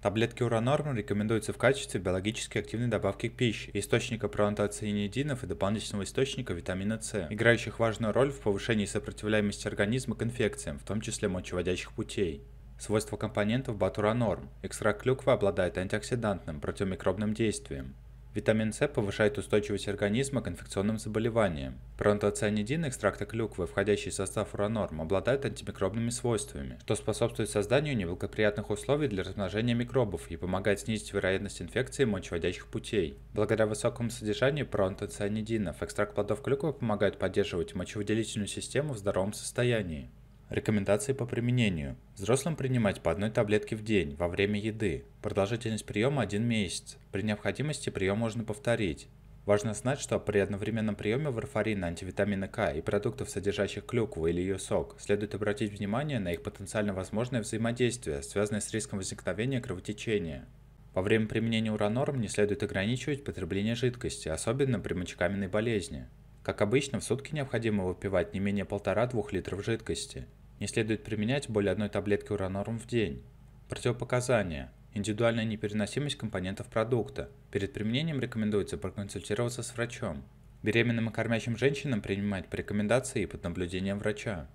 Таблетки уранорм рекомендуются в качестве биологически активной добавки к пище, источника пронтоцианидинов и дополнительного источника витамина С, играющих важную роль в повышении сопротивляемости организма к инфекциям, в том числе мочеводящих путей. Свойства компонентов батуранорм. Экстракт клюквы обладает антиоксидантным, противомикробным действием. Витамин С повышает устойчивость организма к инфекционным заболеваниям. Пронтоцианидин экстракта клюквы, входящий в состав уранорм, обладает антимикробными свойствами, что способствует созданию неблагоприятных условий для размножения микробов и помогает снизить вероятность инфекции мочеводящих путей. Благодаря высокому содержанию пронтоцианидинов, экстракт плодов клюквы помогает поддерживать мочевыделительную систему в здоровом состоянии. Рекомендации по применению. Взрослым принимать по одной таблетке в день во время еды. Продолжительность приема 1 месяц. При необходимости прием можно повторить. Важно знать, что при одновременном приеме варфарина, антивитамина К и продуктов, содержащих клюкву или ее сок, следует обратить внимание на их потенциально возможное взаимодействие, связанное с риском возникновения кровотечения. Во время применения уранорм не следует ограничивать потребление жидкости, особенно при мочекаменной болезни. Как обычно, в сутки необходимо выпивать не менее 1,5-2 литров жидкости. Не следует применять более одной таблетки уранорм в день. Противопоказания. Индивидуальная непереносимость компонентов продукта. Перед применением рекомендуется проконсультироваться с врачом. Беременным и кормящим женщинам принимать по рекомендации и под наблюдением врача.